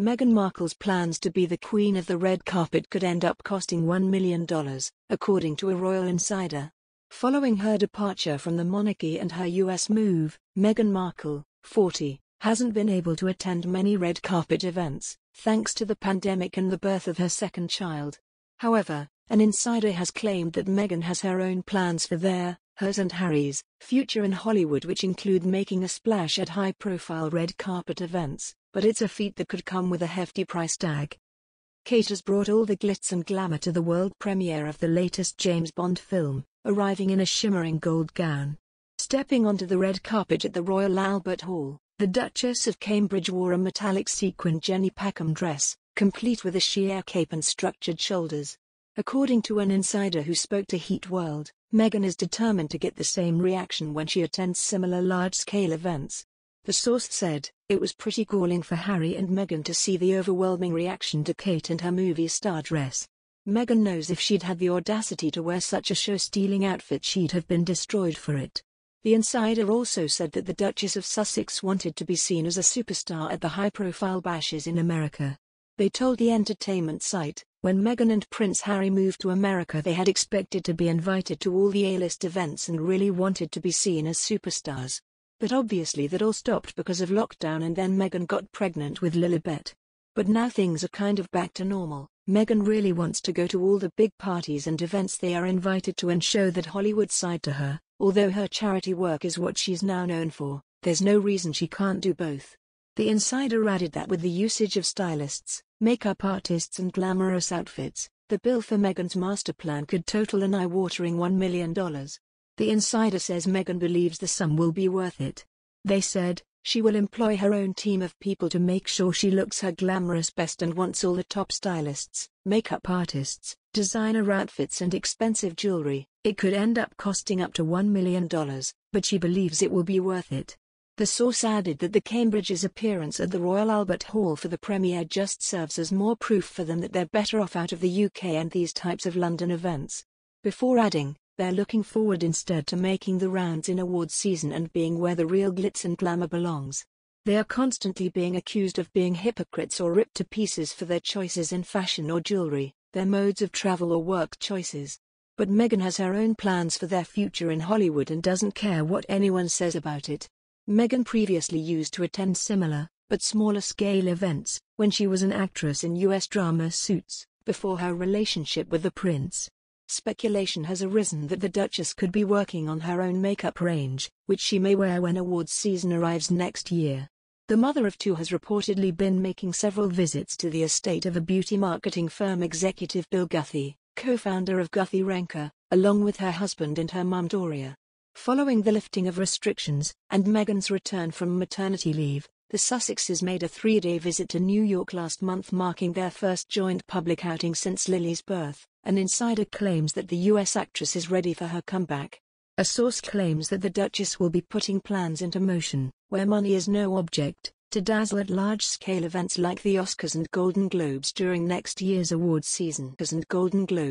Meghan Markle's plans to be the queen of the red carpet could end up costing $1 million, according to a royal insider. Following her departure from the monarchy and her US move, Meghan Markle, 40, hasn't been able to attend many red carpet events, thanks to the pandemic and the birth of her second child. However, an insider has claimed that Meghan has her own plans for their, hers and Harry's, future in Hollywood which include making a splash at high-profile red carpet events but it's a feat that could come with a hefty price tag. Kate has brought all the glitz and glamour to the world premiere of the latest James Bond film, arriving in a shimmering gold gown. Stepping onto the red carpet at the Royal Albert Hall, the Duchess of Cambridge wore a metallic sequined Jenny Packham dress, complete with a sheer cape and structured shoulders. According to an insider who spoke to Heat World, Meghan is determined to get the same reaction when she attends similar large-scale events, the source said, It was pretty galling for Harry and Meghan to see the overwhelming reaction to Kate and her movie star dress. Meghan knows if she'd had the audacity to wear such a show-stealing outfit she'd have been destroyed for it. The insider also said that the Duchess of Sussex wanted to be seen as a superstar at the high-profile bashes in America. They told the entertainment site, when Meghan and Prince Harry moved to America they had expected to be invited to all the A-list events and really wanted to be seen as superstars. But obviously that all stopped because of lockdown and then Meghan got pregnant with Lilibet. But now things are kind of back to normal. Meghan really wants to go to all the big parties and events they are invited to and show that Hollywood side to her, although her charity work is what she's now known for, there's no reason she can't do both. The insider added that with the usage of stylists, makeup artists and glamorous outfits, the bill for Meghan's master plan could total an eye-watering $1 million. The insider says Meghan believes the sum will be worth it. They said, she will employ her own team of people to make sure she looks her glamorous best and wants all the top stylists, makeup artists, designer outfits, and expensive jewelry. It could end up costing up to $1 million, but she believes it will be worth it. The source added that the Cambridges' appearance at the Royal Albert Hall for the premiere just serves as more proof for them that they're better off out of the UK and these types of London events. Before adding, they're looking forward instead to making the rounds in awards season and being where the real glitz and glamour belongs. They are constantly being accused of being hypocrites or ripped to pieces for their choices in fashion or jewelry, their modes of travel or work choices. But Meghan has her own plans for their future in Hollywood and doesn't care what anyone says about it. Meghan previously used to attend similar, but smaller scale events, when she was an actress in US drama Suits, before her relationship with the prince. Speculation has arisen that the Duchess could be working on her own makeup range, which she may wear when awards season arrives next year. The mother of two has reportedly been making several visits to the estate of a beauty marketing firm executive Bill Guthrie, co-founder of Guthrie Renker, along with her husband and her mum Doria. Following the lifting of restrictions and Meghan's return from maternity leave, the Sussexes made a three-day visit to New York last month marking their first joint public outing since Lily's birth. An insider claims that the US actress is ready for her comeback. A source claims that the Duchess will be putting plans into motion, where money is no object, to dazzle at large-scale events like the Oscars and Golden Globes during next year's awards season. and Golden Globes